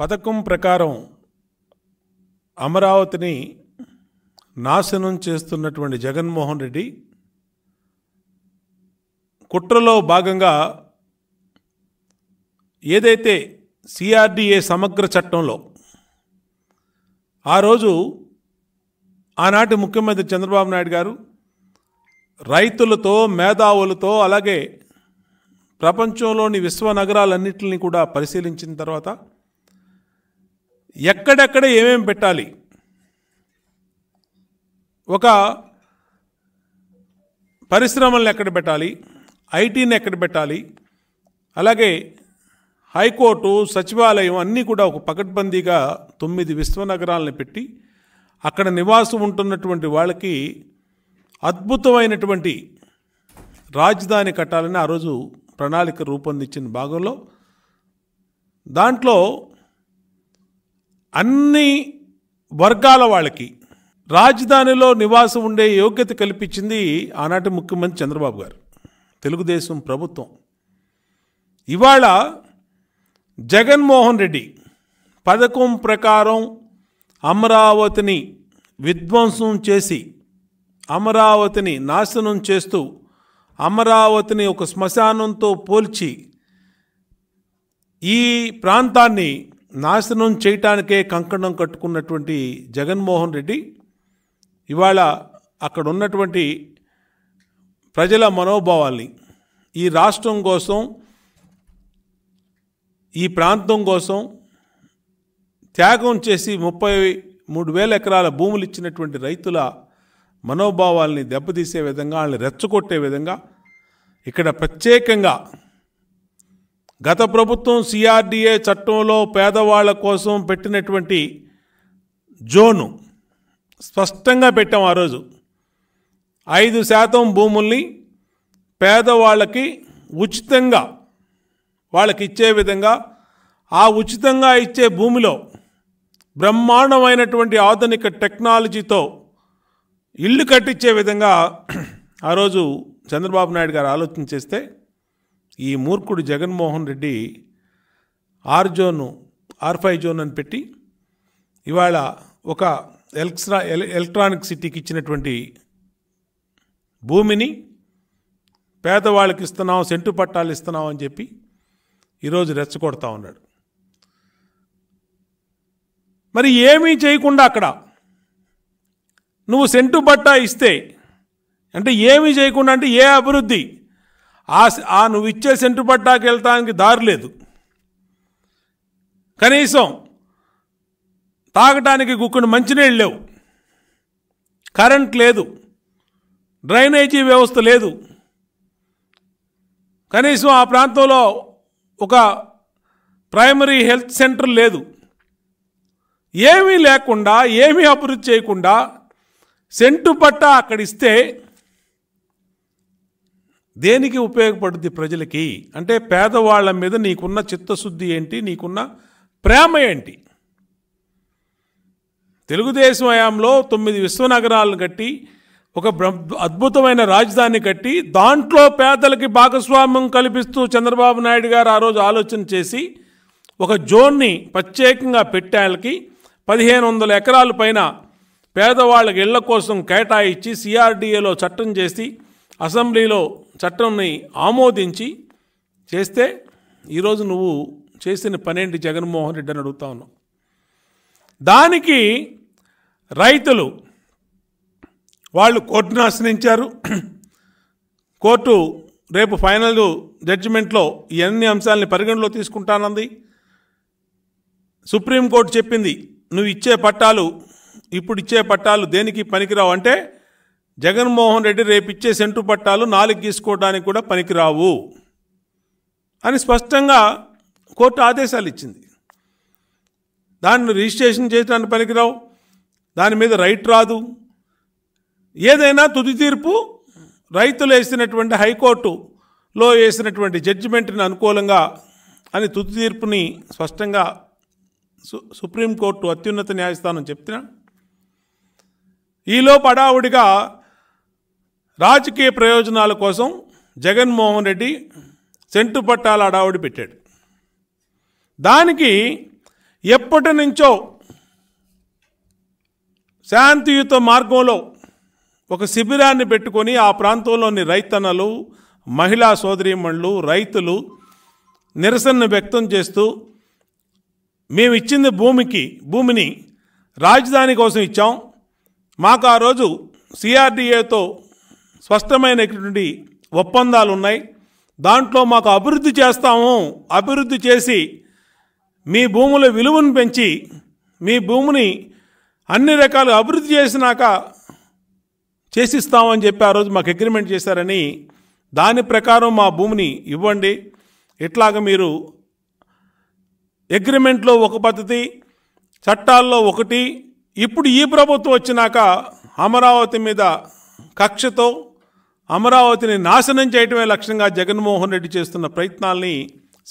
పథకం ప్రకారం అమరావతిని నాశనం చేస్తున్నటువంటి జగన్మోహన్ రెడ్డి కుట్రలో భాగంగా ఏదైతే సిఆర్డిఏ సమగ్ర చట్టంలో ఆ రోజు ఆనాటి ముఖ్యమంత్రి చంద్రబాబు నాయుడు గారు రైతులతో మేధావులతో అలాగే ప్రపంచంలోని విశ్వ నగరాలన్నింటినీ కూడా పరిశీలించిన తర్వాత ఎక్కడెక్కడ ఏమేమి పెట్టాలి ఒక పరిశ్రమలను ఎక్కడ పెట్టాలి ఐటీని ఎక్కడ పెట్టాలి అలాగే హైకోర్టు సచివాలయం అన్నీ కూడా ఒక పకడ్బందీగా తొమ్మిది విశ్వనగరాలను పెట్టి అక్కడ నివాసం ఉంటున్నటువంటి వాళ్ళకి అద్భుతమైనటువంటి రాజధాని కట్టాలని ఆ రోజు ప్రణాళిక రూపొందించిన భాగంలో దాంట్లో అన్ని వర్గాల వాళ్ళకి రాజధానిలో నివాసం ఉండే యోగ్యత కల్పించింది ఆనాటి ముఖ్యమంత్రి చంద్రబాబు గారు తెలుగుదేశం ప్రభుత్వం ఇవాళ జగన్మోహన్ రెడ్డి పథకం ప్రకారం అమరావతిని విధ్వంసం చేసి అమరావతిని నాశనం చేస్తూ అమరావతిని ఒక శ్మశానంతో పోల్చి ఈ ప్రాంతాన్ని నాశనం చేయటానికే కంకణం కట్టుకున్నటువంటి జగన్మోహన్ రెడ్డి ఇవాళ అక్కడ ఉన్నటువంటి ప్రజల మనోభావాల్ని ఈ రాష్ట్రం కోసం ఈ ప్రాంతం కోసం త్యాగం చేసి ముప్పై మూడు వేల ఎకరాల భూములు ఇచ్చినటువంటి రైతుల మనోభావాల్ని దెబ్బతీసే విధంగా వాళ్ళని రెచ్చగొట్టే విధంగా ఇక్కడ ప్రత్యేకంగా గత ప్రభుత్వం సిఆర్డిఏ చట్టంలో పేదవాళ్ల కోసం పెట్టినటువంటి జోను స్పష్టంగా పెట్టాం ఆ రోజు ఐదు శాతం భూముల్ని పేదవాళ్ళకి ఉచితంగా వాళ్ళకి ఇచ్చే విధంగా ఆ ఉచితంగా ఇచ్చే భూమిలో బ్రహ్మాండమైనటువంటి ఆధునిక టెక్నాలజీతో ఇల్లు కట్టించే విధంగా ఆ రోజు చంద్రబాబు నాయుడు గారు ఆలోచన చేస్తే ఈ మూర్ఖుడు Jaganmohan Reddy R zone R five zone అని పెట్టి ఇవాళ ఒక ఎలక్ట్రా ఎలక్ట్రానిక్ సిటీకి ఇచ్చినటువంటి భూమిని పేదవాళ్ళకి ఇస్తున్నాం సెంటు పట్టాలు ఇస్తున్నాం అని చెప్పి ఈరోజు రెచ్చగొడతా ఉన్నాడు మరి ఏమీ చేయకుండా అక్కడ నువ్వు సెంటు పట్టా ఇస్తే అంటే ఏమీ చేయకుండా అంటే ఏ అభివృద్ధి ఆ ఆ నువ్వు ఇచ్చే సెంటు పట్టాకి వెళ్తానికి దారి లేదు కనీసం తాగటానికి గుక్కుని మంచినీళ్ళు లేవు కరెంట్ లేదు డ్రైనేజీ వ్యవస్థ లేదు కనీసం ఆ ప్రాంతంలో ఒక ప్రైమరీ హెల్త్ సెంటర్ లేదు ఏమీ లేకుండా ఏమీ అభివృద్ధి చేయకుండా సెంటు పట్ట అక్కడ ఇస్తే దేనికి ఉపయోగపడుద్ది ప్రజలకి అంటే పేదవాళ్ళ మీద నీకున్న చిత్తశుద్ధి ఏంటి నీకున్న ప్రేమ ఏంటి తెలుగుదేశం హయాంలో తొమ్మిది విశ్వనగరాలను కట్టి ఒక అద్భుతమైన రాజధాని కట్టి దాంట్లో పేదలకి భాగస్వామ్యం కల్పిస్తూ చంద్రబాబు నాయుడు గారు ఆ రోజు ఆలోచన చేసి ఒక జోన్ని ప్రత్యేకంగా పెట్టాలకి పదిహేను వందల ఎకరాల పైన పేదవాళ్ళకి ఇళ్ల కోసం కేటాయించి సిఆర్డీఏలో చట్టం చేసి అసెంబ్లీలో చట్టంని ఆమోదించి చేస్తే ఈరోజు నువ్వు చేసిన పనేంటి జగన్మోహన్ రెడ్డి అని అడుగుతా ఉన్నావు దానికి రైతులు వాళ్ళు కోర్టును ఆశ్రయించారు కోర్టు రేపు ఫైనల్ జడ్జిమెంట్లో ఎన్ని అంశాలని పరిగణలో తీసుకుంటానంది సుప్రీంకోర్టు చెప్పింది నువ్వు ఇచ్చే పట్టాలు ఇప్పుడు ఇచ్చే పట్టాలు దేనికి పనికిరావు అంటే జగన్మోహన్ రెడ్డి రేపిచ్చే సెంటు పట్టాలు నాలుగు గీసుకోవడానికి కూడా పనికిరావు అని స్పష్టంగా కోర్టు ఆదేశాలు ఇచ్చింది దాన్ని రిజిస్ట్రేషన్ చేయడానికి పనికిరావు దాని మీద రైట్ రాదు ఏదైనా తుది తీర్పు రైతులు వేసినటువంటి హైకోర్టులో వేసినటువంటి జడ్జిమెంట్ని అనుకూలంగా అని తుది తీర్పుని స్పష్టంగా సు సుప్రీంకోర్టు అత్యున్నత న్యాయస్థానం చెప్తున్నా ఈలో పడావుడిగా రాజకీయ ప్రయోజనాల కోసం జగన్మోహన్ రెడ్డి సెంటు పట్టాల అడావుడి పెట్టాడు దానికి ఎప్పటి నుంచో శాంతియుత మార్గంలో ఒక శిబిరాన్ని పెట్టుకొని ఆ ప్రాంతంలోని రైతన్నలు మహిళా సోదరీమణులు రైతులు నిరసన వ్యక్తం చేస్తూ మేము ఇచ్చింది భూమికి భూమిని రాజధాని కోసం ఇచ్చాం మాకు ఆ రోజు సిఆర్డీఏతో స్పష్టమైనటువంటి ఒప్పందాలు ఉన్నాయి దాంట్లో మాకు అభివృద్ధి చేస్తాము అభివృద్ధి చేసి మీ భూముల విలువను పెంచి మీ భూమిని అన్ని రకాలు అభివృద్ధి చేసినాక చేసిస్తామని చెప్పి ఆ రోజు మాకు అగ్రిమెంట్ చేశారని దాని ప్రకారం మా భూమిని ఇవ్వండి ఇట్లాగ మీరు అగ్రిమెంట్లో ఒక పద్ధతి చట్టాల్లో ఒకటి ఇప్పుడు ఈ ప్రభుత్వం వచ్చినాక అమరావతి మీద కక్షతో అమరావతిని నాశనం చేయటమే లక్ష్యంగా జగన్మోహన్ రెడ్డి చేస్తున్న ప్రయత్నాల్ని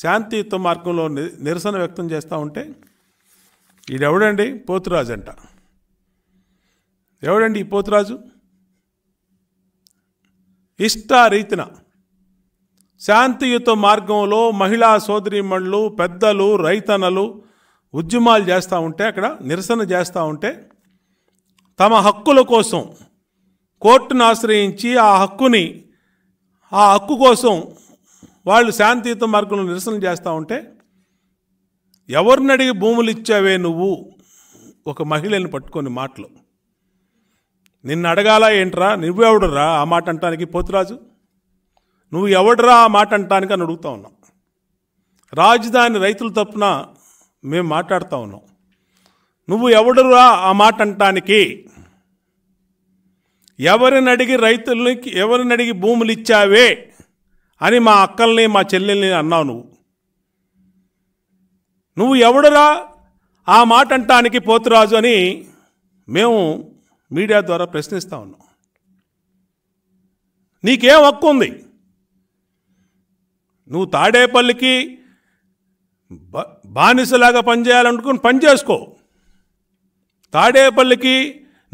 శాంతియుత మార్గంలో నిరసన వ్యక్తం చేస్తూ ఉంటే ఈడెవడండి పోతురాజు అంట ఎవడండి ఈ పోతురాజు ఇష్టారీతిన శాంతియుత మార్గంలో మహిళా సోదరిమణులు పెద్దలు రైతనలు ఉద్యమాలు చేస్తూ ఉంటే అక్కడ నిరసన చేస్తూ ఉంటే తమ హక్కుల కోసం కోర్టును ఆశ్రయించి ఆ హక్కుని ఆ హక్కు కోసం వాళ్ళు శాంతియుత మార్గంలో నిరసన చేస్తూ ఉంటే ఎవరిని అడిగి భూములు ఇచ్చావే నువ్వు ఒక మహిళని పట్టుకొని మాటలు నిన్ను అడగాల ఏంట్రా నువ్వెవడరా ఆ మాట అంటానికి పోతురాజు నువ్వు ఎవడరా ఆ మాట అంటానికి అని అడుగుతా ఉన్నాం రాజధాని రైతుల తప్పున మేము మాట్లాడుతూ ఉన్నాం నువ్వు ఎవడురా ఆ మాట అంటానికి ఎవరిని అడిగి రైతులకి ఎవరిని అడిగి భూములు ఇచ్చావే అని మా అక్కల్ని మా చెల్లెల్ని అన్నావు నువ్వు నువ్వు ఎవడురా ఆ మాట అంటానికి పోతురాజు అని మేము మీడియా ద్వారా ప్రశ్నిస్తూ ఉన్నాం నీకేం హక్కు ఉంది నువ్వు తాడేపల్లికి బ బానిసలాగా పనిచేయాలనుకుని పనిచేసుకో తాడేపల్లికి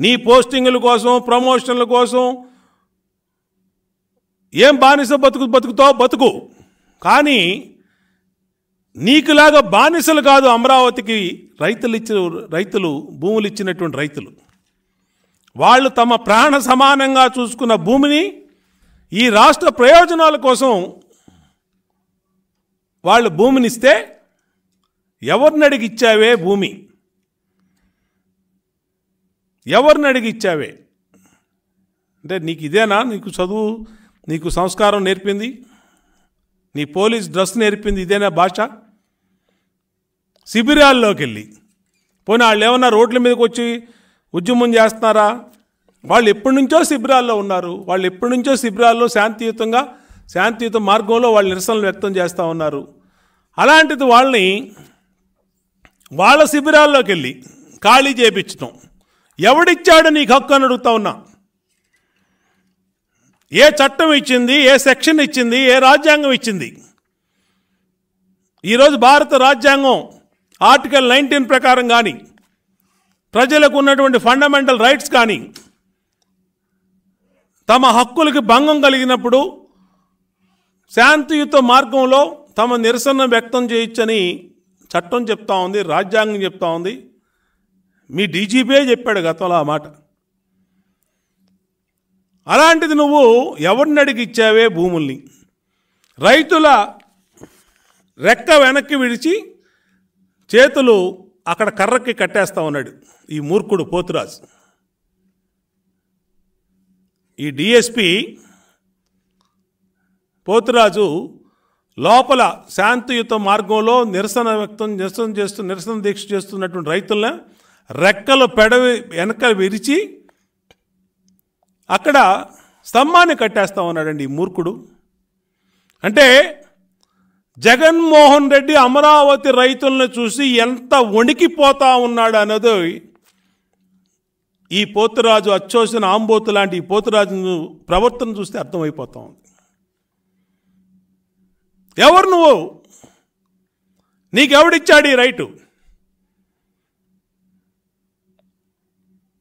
నీ పోస్టింగుల కోసం ప్రమోషన్ల కోసం ఏం బానిస బతుకు బతుకుతావు బతుకు కానీ నీకులాగా బానిసలు కాదు అమరావతికి రైతులు ఇచ్చిన రైతులు భూములు ఇచ్చినటువంటి రైతులు వాళ్ళు తమ ప్రాణ సమానంగా చూసుకున్న భూమిని ఈ రాష్ట్ర ప్రయోజనాల కోసం వాళ్ళు భూమినిస్తే ఎవరిని అడిగి ఇచ్చావే భూమి ఎవరిని అడిగి ఇచ్చావే అంటే నీకు ఇదేనా నీకు చదువు నీకు సంస్కారం నేర్పింది నీ పోలీస్ డ్రెస్ నేర్పింది ఇదేనా భాష శిబిరాల్లోకి వెళ్ళి పోనీ వాళ్ళు ఏమన్నా రోడ్ల మీదకి వచ్చి ఉద్యమం చేస్తున్నారా వాళ్ళు ఎప్పటి నుంచో శిబిరాల్లో ఉన్నారు వాళ్ళు ఎప్పటి నుంచో శిబిరాల్లో శాంతియుతంగా శాంతియుత మార్గంలో వాళ్ళు నిరసనలు వ్యక్తం చేస్తూ ఉన్నారు అలాంటిది వాళ్ళని వాళ్ళ శిబిరాల్లోకి వెళ్ళి ఖాళీ చేయించడం ఎవడిచ్చాడు నీకు హక్కు అని అడుగుతా ఉన్నా ఏ చట్టం ఇచ్చింది ఏ సెక్షన్ ఇచ్చింది ఏ రాజ్యాంగం ఇచ్చింది ఈరోజు భారత రాజ్యాంగం ఆర్టికల్ నైన్టీన్ ప్రకారం కానీ ప్రజలకు ఉన్నటువంటి ఫండమెంటల్ రైట్స్ కానీ తమ హక్కులకి భంగం కలిగినప్పుడు శాంతియుత మార్గంలో తమ నిరసన వ్యక్తం చేయొచ్చని చట్టం చెప్తా ఉంది రాజ్యాంగం చెప్తా ఉంది మీ డీజీపీ చెప్పాడు గతంలో ఆ మాట అలాంటిది నువ్వు ఎవరిని అడిగిచ్చావే భూముల్ని రైతుల రెక్క వెనక్కి విడిచి చేతులు అక్కడ కర్రకి కట్టేస్తా ఉన్నాడు ఈ మూర్ఖుడు పోతురాజు ఈ డిఎస్పి పోతురాజు లోపల శాంతియుత మార్గంలో నిరసన వ్యక్తం నిరసన చేస్తూ నిరసన దీక్ష చేస్తున్నటువంటి రైతులనే రెక్కలు పెడవి వెనక విరిచి అక్కడ స్తంభాన్ని కట్టేస్తా ఉన్నాడండి ఈ మూర్ఖుడు అంటే జగన్మోహన్ రెడ్డి అమరావతి రైతులను చూసి ఎంత వణికిపోతా ఉన్నాడు అన్నది ఈ పోతురాజు అచ్చోసిన ఆంబోతు లాంటి ఈ పోతురాజు ప్రవర్తన చూస్తే అర్థమైపోతా ఉంది ఎవరు నువ్వు నీకెవడిచ్చాడు ఈ రైటు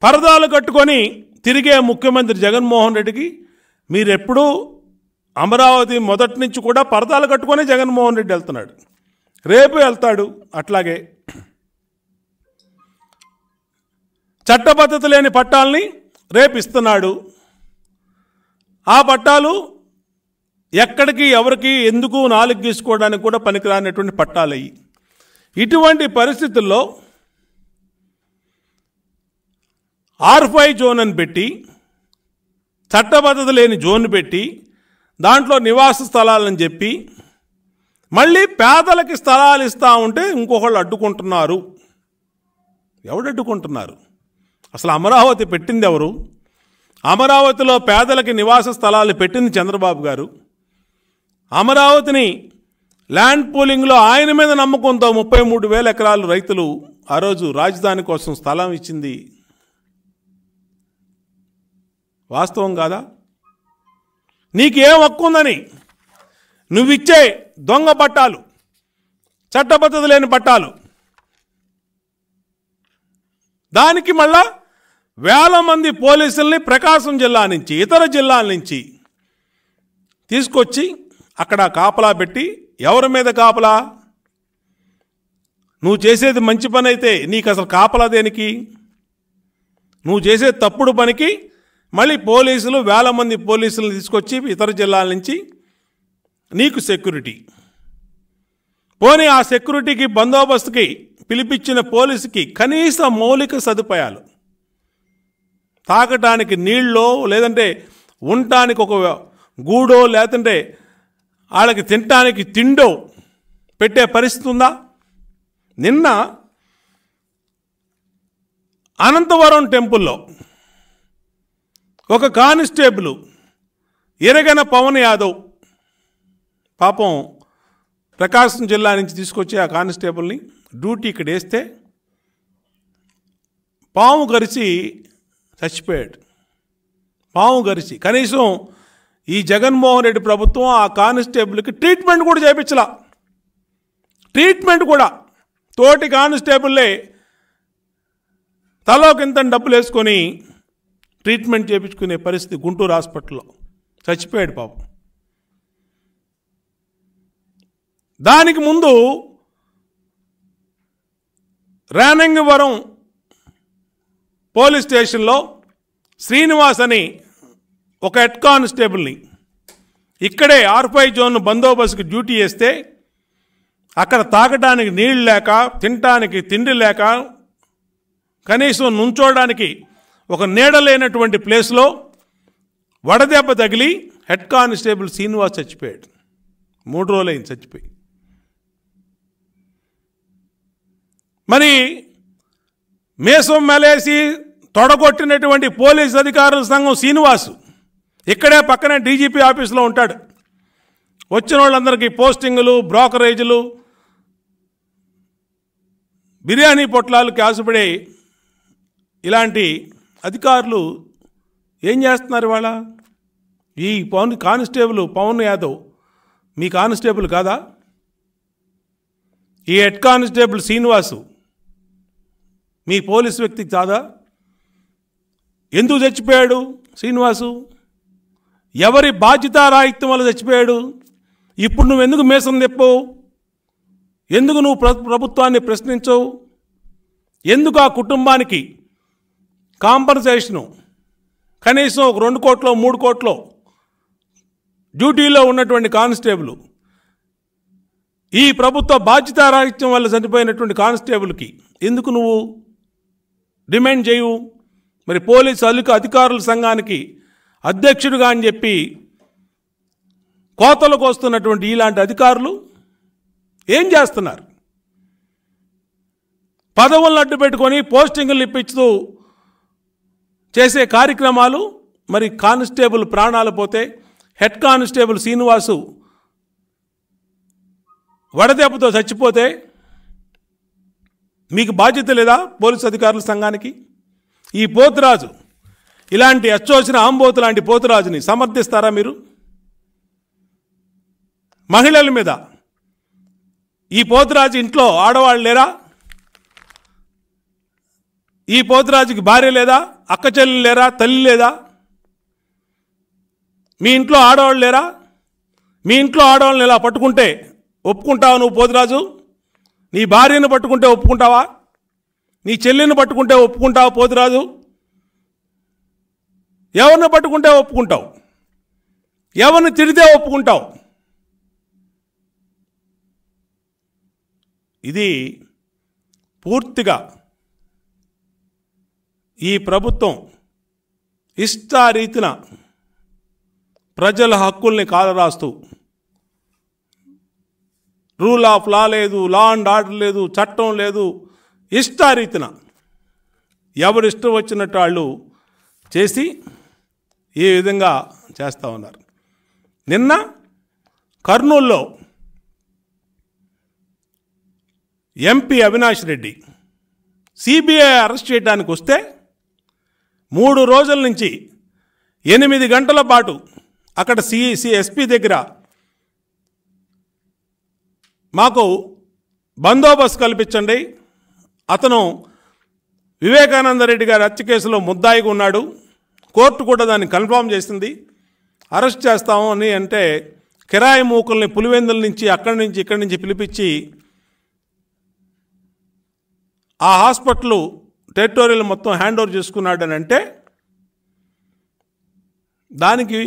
పరదాలు కట్టుకొని తిరిగే ముఖ్యమంత్రి జగన్మోహన్ రెడ్డికి మీరెప్పుడూ అమరావతి మొదటి నుంచి కూడా పరదాలు కట్టుకొని జగన్మోహన్ రెడ్డి వెళ్తున్నాడు రేపు వెళ్తాడు అట్లాగే చట్టబద్ధత లేని పట్టాలని రేపు ఇస్తున్నాడు ఆ పట్టాలు ఎక్కడికి ఎవరికి ఎందుకు నాలుగు గీసుకోవడానికి కూడా పనికిరానటువంటి పట్టాలయ్యి ఇటువంటి పరిస్థితుల్లో ఆర్ఫై జోన్ అని పెట్టి చట్టబద్ధత లేని జోన్ పెట్టి దాంట్లో నివాస స్థలాలని చెప్పి మళ్ళీ పేదలకి స్థలాలు ఇస్తూ ఉంటే ఇంకొకళ్ళు అడ్డుకుంటున్నారు ఎవడు అడ్డుకుంటున్నారు అసలు అమరావతి పెట్టింది ఎవరు అమరావతిలో పేదలకి నివాస స్థలాలు పెట్టింది చంద్రబాబు గారు అమరావతిని ల్యాండ్ పూలింగ్లో ఆయన మీద నమ్మకంతో ముప్పై మూడు వేల ఎకరాలు రైతులు ఆ రోజు రాజధాని కోసం స్థలం ఇచ్చింది వాస్తవం కాదా నీకేం హక్కు ఉందని నువ్విచ్చే దొంగ పట్టాలు చట్టబద్ధత లేని పట్టాలు దానికి మళ్ళా వేల మంది పోలీసుల్ని ప్రకాశం జిల్లా నుంచి ఇతర జిల్లాల నుంచి తీసుకొచ్చి అక్కడ కాపలా పెట్టి ఎవరి మీద కాపలా నువ్వు చేసేది మంచి పని అయితే నీకు అసలు కాపలా దేనికి నువ్వు చేసే తప్పుడు పనికి మళ్ళీ పోలీసులు వేల మంది పోలీసులు తీసుకొచ్చి ఇతర జిల్లాల నుంచి నీకు సెక్యూరిటీ పోనీ ఆ సెక్యూరిటీకి బందోబస్తుకి పిలిపించిన పోలీసుకి కనీస మౌలిక సదుపాయాలు తాగటానికి నీళ్ళో లేదంటే ఉండటానికి ఒక గూడో లేదంటే వాళ్ళకి తినటానికి తిండో పెట్టే పరిస్థితి ఉందా నిన్న అనంతవరం టెంపుల్లో ఒక కానిస్టేబుల్ ఎరగన పవన్ యాదవ్ పాపం ప్రకాశం జిల్లా నుంచి తీసుకొచ్చి ఆ కానిస్టేబుల్ని డ్యూటీ ఇక్కడ వేస్తే పాము గరిచి చచ్చిపోయాడు పాము గరిచి కనీసం ఈ జగన్మోహన్ రెడ్డి ప్రభుత్వం ఆ కానిస్టేబుల్కి ట్రీట్మెంట్ కూడా చేయించలా ట్రీట్మెంట్ కూడా తోటి కానిస్టేబుల్లే తలోకింత కింత డబ్బులు వేసుకొని ట్రీట్మెంట్ చేయించుకునే పరిస్థితి గుంటూరు హాస్పిటల్లో చచ్చిపోయాడు పాపం దానికి ముందు రానంగివరం పోలీస్ స్టేషన్లో శ్రీనివాస్ అని ఒక హెడ్ కానిస్టేబుల్ని ఇక్కడే ఆర్ఫై జోన్ బందోబస్తుకి డ్యూటీ చేస్తే అక్కడ తాగడానికి నీళ్ళు లేక తినటానికి తిండి లేక కనీసం నుంచోడానికి ఒక నీడలేనటువంటి ప్లేస్లో వడదెబ్బ తగిలి హెడ్ కానిస్టేబుల్ శ్రీనివాస్ చచ్చిపోయాడు మూడు రోజులు అయింది చచ్చిపోయి మరి మేసం మెలేసి తొడగొట్టినటువంటి పోలీస్ అధికారుల సంఘం శ్రీనివాసు ఇక్కడే పక్కనే డీజీపీ ఆఫీస్లో ఉంటాడు వచ్చిన వాళ్ళందరికీ పోస్టింగులు బ్రోకరేజీలు బిర్యానీ పొట్లాలు కాసుపడి ఇలాంటి అధికారులు ఏం చేస్తున్నారు ఇవాళ ఈ పవన్ కానిస్టేబుల్ పవన్ యాదవ్ మీ కానిస్టేబుల్ కాదా ఈ హెడ్ కానిస్టేబుల్ శ్రీనివాసు మీ పోలీస్ వ్యక్తి కాదా ఎందుకు చచ్చిపోయాడు శ్రీనివాసు ఎవరి బాధ్యత రాహిత్యం వల్ల చచ్చిపోయాడు ఇప్పుడు నువ్వు ఎందుకు మేసం తెప్పవు ఎందుకు నువ్వు ప్రభుత్వాన్ని ప్రశ్నించవు ఎందుకు ఆ కుటుంబానికి కాంపన్సేషను కనీసం ఒక రెండు కోట్లో మూడు కోట్లో డ్యూటీలో ఉన్నటువంటి కానిస్టేబుల్ ఈ ప్రభుత్వ బాధ్యత బాధ్యతారాహిత్యం వల్ల చనిపోయినటువంటి కానిస్టేబుల్కి ఎందుకు నువ్వు డిమాండ్ చేయవు మరి పోలీసు అధిక అధికారుల సంఘానికి అధ్యక్షుడుగా అని చెప్పి కోతలకు వస్తున్నటువంటి ఇలాంటి అధికారులు ఏం చేస్తున్నారు పదవులను అడ్డు పెట్టుకొని పోస్టింగులు చేసే కార్యక్రమాలు మరి కానిస్టేబుల్ ప్రాణాలు పోతే హెడ్ కానిస్టేబుల్ శ్రీనివాసు వడదెబ్బతో చచ్చిపోతే మీకు బాధ్యత లేదా పోలీసు అధికారుల సంఘానికి ఈ పోతురాజు ఇలాంటి అచ్చోసిన ఆంబోతు లాంటి పోతురాజుని సమర్థిస్తారా మీరు మహిళల మీద ఈ పోతురాజు ఇంట్లో ఆడవాళ్ళు లేరా ఈ పోతురాజుకి భార్య లేదా అక్క చెల్లి లేరా తల్లి లేదా మీ ఇంట్లో ఆడవాళ్ళు లేరా మీ ఇంట్లో ఆడవాళ్ళని ఇలా పట్టుకుంటే ఒప్పుకుంటావా నువ్వు పోతురాజు నీ భార్యను పట్టుకుంటే ఒప్పుకుంటావా నీ చెల్లిని పట్టుకుంటే ఒప్పుకుంటావా పోతురాజు ఎవరిని పట్టుకుంటే ఒప్పుకుంటావు ఎవరిని తిడితే ఒప్పుకుంటావు ఇది పూర్తిగా ఈ ప్రభుత్వం ఇష్టారీతిన ప్రజల హక్కుల్ని కాలరాస్తూ రూల్ ఆఫ్ లా లేదు లా అండ్ ఆర్డర్ లేదు చట్టం లేదు ఇష్టారీతిన ఎవరిష్టం వచ్చినట్టు వాళ్ళు చేసి ఈ విధంగా చేస్తూ ఉన్నారు నిన్న కర్నూల్లో MP Avinash Reddy CBI arrest చేయడానికి వస్తే మూడు రోజుల నుంచి ఎనిమిది గంటల పాటు అక్కడ సిసి ఎస్పీ దగ్గర మాకు బందోబస్తు కల్పించండి అతను వివేకానందరెడ్డి గారి హత్య కేసులో ముద్దాయిగా ఉన్నాడు కోర్టు కూడా దాన్ని కన్ఫామ్ చేసింది అరెస్ట్ చేస్తాము అని అంటే కిరాయి మూకుల్ని పులివెందుల నుంచి అక్కడి నుంచి ఇక్కడి నుంచి పిలిపించి ఆ హాస్పిటల్ టెరిటోరియల్ మొత్తం హ్యాండ్ ఓవర్ చేసుకున్నాడని అంటే దానికి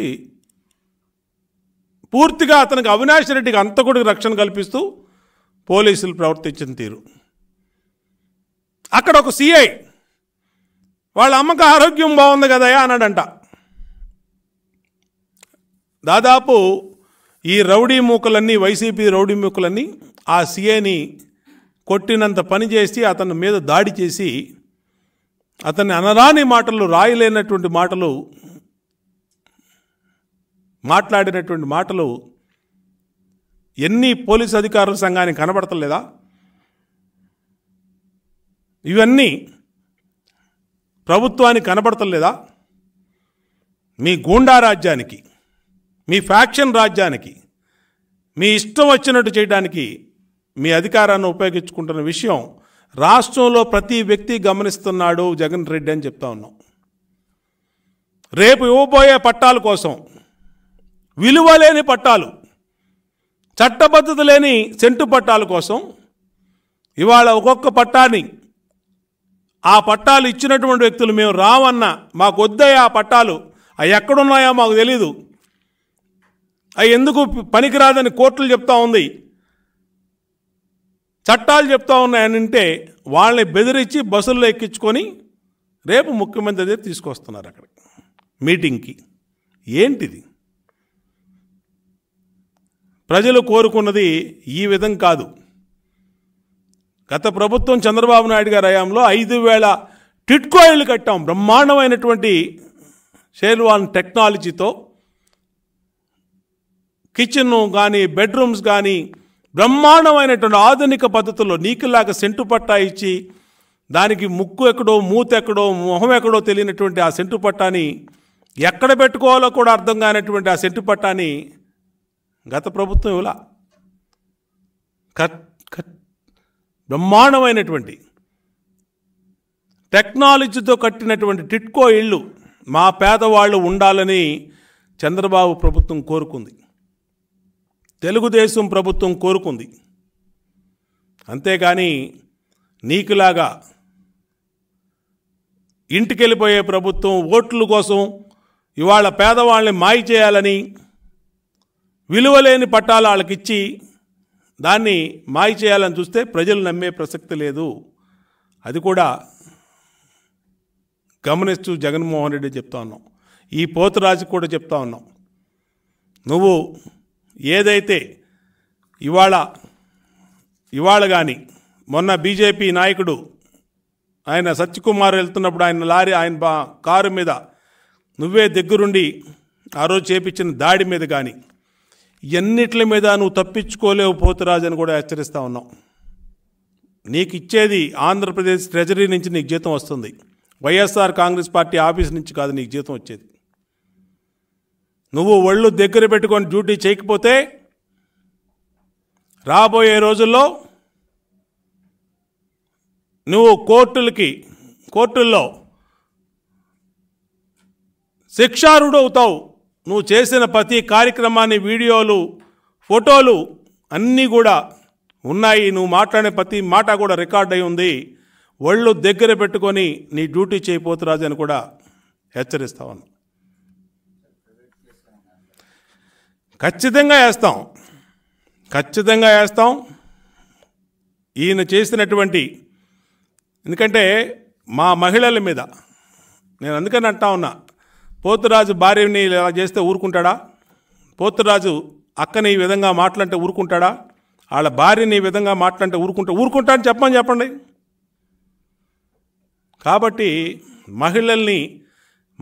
పూర్తిగా అతనికి అవినాష్ రెడ్డికి అంత కూడా రక్షణ కల్పిస్తూ పోలీసులు ప్రవర్తించిన తీరు అక్కడ ఒక సిఐ వాళ్ళ అమ్మకు ఆరోగ్యం బాగుంది కదయా అన్నాడంట దాదాపు ఈ రౌడీ మూకలన్నీ వైసీపీ రౌడీ మూకలన్నీ ఆ సిఐని కొట్టినంత పని చేసి అతని మీద దాడి చేసి అతన్ని అనరాని మాటలు రాయలేనటువంటి మాటలు మాట్లాడినటువంటి మాటలు ఎన్ని పోలీస్ అధికారుల సంఘానికి కనబడతలేదా ఇవన్నీ ప్రభుత్వానికి కనబడతలేదా మీ గూండా రాజ్యానికి మీ ఫ్యాక్షన్ రాజ్యానికి మీ ఇష్టం వచ్చినట్టు చేయడానికి మీ అధికారాన్ని ఉపయోగించుకుంటున్న విషయం రాష్ట్రంలో ప్రతి వ్యక్తి గమనిస్తున్నాడు జగన్ రెడ్డి అని చెప్తా ఉన్నాం రేపు ఇవ్వబోయే పట్టాల కోసం విలువ లేని పట్టాలు చట్టబద్ధత లేని సెంటు పట్టాల కోసం ఇవాళ ఒక్కొక్క పట్టాన్ని ఆ పట్టాలు ఇచ్చినటువంటి వ్యక్తులు మేము రావన్న మాకు వద్దయ్యా ఆ పట్టాలు అవి ఎక్కడున్నాయో మాకు తెలీదు అవి ఎందుకు పనికిరాదని కోర్టులు చెప్తా ఉంది చట్టాలు చెప్తా ఉన్నాయనంటే వాళ్ళని బెదిరించి బస్సుల్లో ఎక్కించుకొని రేపు ముఖ్యమంత్రి దగ్గర తీసుకొస్తున్నారు అక్కడ మీటింగ్కి ఏంటిది ప్రజలు కోరుకున్నది ఈ విధం కాదు గత ప్రభుత్వం చంద్రబాబు నాయుడు గారి హయాంలో ఐదు వేల టిట్కో కట్టాం బ్రహ్మాండమైనటువంటి షేర్వాన్ టెక్నాలజీతో కిచెన్ కానీ బెడ్రూమ్స్ కానీ బ్రహ్మాండమైనటువంటి ఆధునిక పద్ధతుల్లో నీకులాగా సెంటు పట్టా ఇచ్చి దానికి ముక్కు ఎక్కడో మూత ఎక్కడో మొహం ఎక్కడో తెలియనటువంటి ఆ సెంటు పట్టాని ఎక్కడ పెట్టుకోవాలో కూడా అర్థం కానటువంటి ఆ సెంటు పట్టాని గత ప్రభుత్వం ఇవ్వలా బ్రహ్మాండమైనటువంటి టెక్నాలజీతో కట్టినటువంటి టిట్కో ఇళ్ళు మా పేదవాళ్ళు ఉండాలని చంద్రబాబు ప్రభుత్వం కోరుకుంది తెలుగుదేశం ప్రభుత్వం కోరుకుంది అంతేకాని నీకులాగా ఇంటికెళ్ళిపోయే ప్రభుత్వం ఓట్ల కోసం ఇవాళ పేదవాళ్ళని మాయ చేయాలని విలువలేని పట్టాలు వాళ్ళకిచ్చి దాన్ని మాయ చేయాలని చూస్తే ప్రజలు నమ్మే ప్రసక్తి లేదు అది కూడా గమనిస్తూ జగన్మోహన్ రెడ్డి చెప్తా ఉన్నాం ఈ పోతురాజు కూడా చెప్తా ఉన్నాం నువ్వు ఏదైతే ఇవాళ ఇవాళ కానీ మొన్న బీజేపీ నాయకుడు ఆయన సత్యకుమార్ వెళ్తున్నప్పుడు ఆయన లారీ ఆయన కారు మీద నువ్వే దగ్గరుండి ఆ రోజు చేపించిన దాడి మీద కానీ ఎన్నిట్ల మీద నువ్వు తప్పించుకోలేవు పోతురాజు అని కూడా హెచ్చరిస్తూ ఉన్నావు నీకు ఇచ్చేది ఆంధ్రప్రదేశ్ ట్రెజరీ నుంచి నీకు జీతం వస్తుంది వైఎస్ఆర్ కాంగ్రెస్ పార్టీ ఆఫీస్ నుంచి కాదు నీకు జీతం వచ్చేది నువ్వు ఒళ్ళు దగ్గర పెట్టుకొని డ్యూటీ చేయకపోతే రాబోయే రోజుల్లో నువ్వు కోర్టులకి కోర్టుల్లో శిక్షారుడు అవుతావు నువ్వు చేసిన ప్రతి కార్యక్రమాన్ని వీడియోలు ఫోటోలు అన్నీ కూడా ఉన్నాయి నువ్వు మాట్లాడే ప్రతి మాట కూడా రికార్డ్ అయి ఉంది ఒళ్ళు దగ్గర పెట్టుకొని నీ డ్యూటీ చేయబోతురాజు అని కూడా హెచ్చరిస్తావు ఖచ్చితంగా వేస్తాం ఖచ్చితంగా వేస్తాం ఈయన చేసినటువంటి ఎందుకంటే మా మహిళల మీద నేను అందుకని అంటా ఉన్నా పోతురాజు భార్యని ఇలా చేస్తే ఊరుకుంటాడా పోతురాజు అక్కని ఈ విధంగా మాట్లాంటే ఊరుకుంటాడా వాళ్ళ భార్యని ఈ విధంగా మాట్లాంటే ఊరుకుంటా ఊరుకుంటా అని చెప్పమని చెప్పండి కాబట్టి మహిళల్ని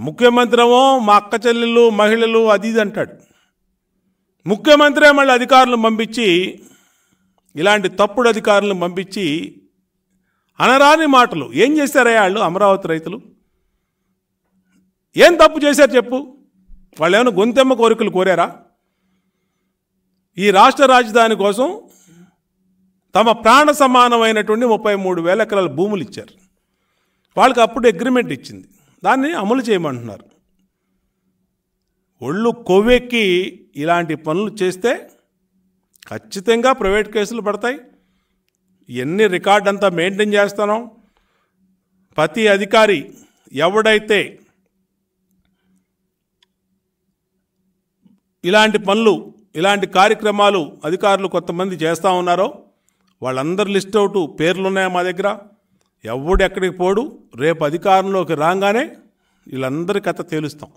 ముఖ్యమంత్రమో మా అక్క చెల్లెళ్ళు మహిళలు అది ఇది అంటాడు ముఖ్యమంత్రి మళ్ళీ అధికారులను పంపించి ఇలాంటి తప్పుడు అధికారులను పంపించి అనరాని మాటలు ఏం చేశారయ్యా వాళ్ళు అమరావతి రైతులు ఏం తప్పు చేశారు చెప్పు వాళ్ళు ఏమైనా గొంతెమ్మ కోరికలు కోరారా ఈ రాష్ట్ర రాజధాని కోసం తమ ప్రాణ సమానమైనటువంటి ముప్పై మూడు వేల ఎకరాల భూములు ఇచ్చారు వాళ్ళకి అప్పుడు అగ్రిమెంట్ ఇచ్చింది దాన్ని అమలు చేయమంటున్నారు ఒళ్ళు కొవ్వెక్కి ఇలాంటి పనులు చేస్తే ఖచ్చితంగా ప్రైవేట్ కేసులు పడతాయి ఎన్ని రికార్డ్ అంతా మెయింటైన్ చేస్తానో ప్రతి అధికారి ఎవడైతే ఇలాంటి పనులు ఇలాంటి కార్యక్రమాలు అధికారులు కొంతమంది చేస్తూ ఉన్నారో వాళ్ళందరు లిస్ట్ అవుట్ పేర్లు ఉన్నాయా మా దగ్గర ఎవడు ఎక్కడికి పోడు రేపు అధికారంలోకి రాగానే వీళ్ళందరి కథ తేలుస్తాం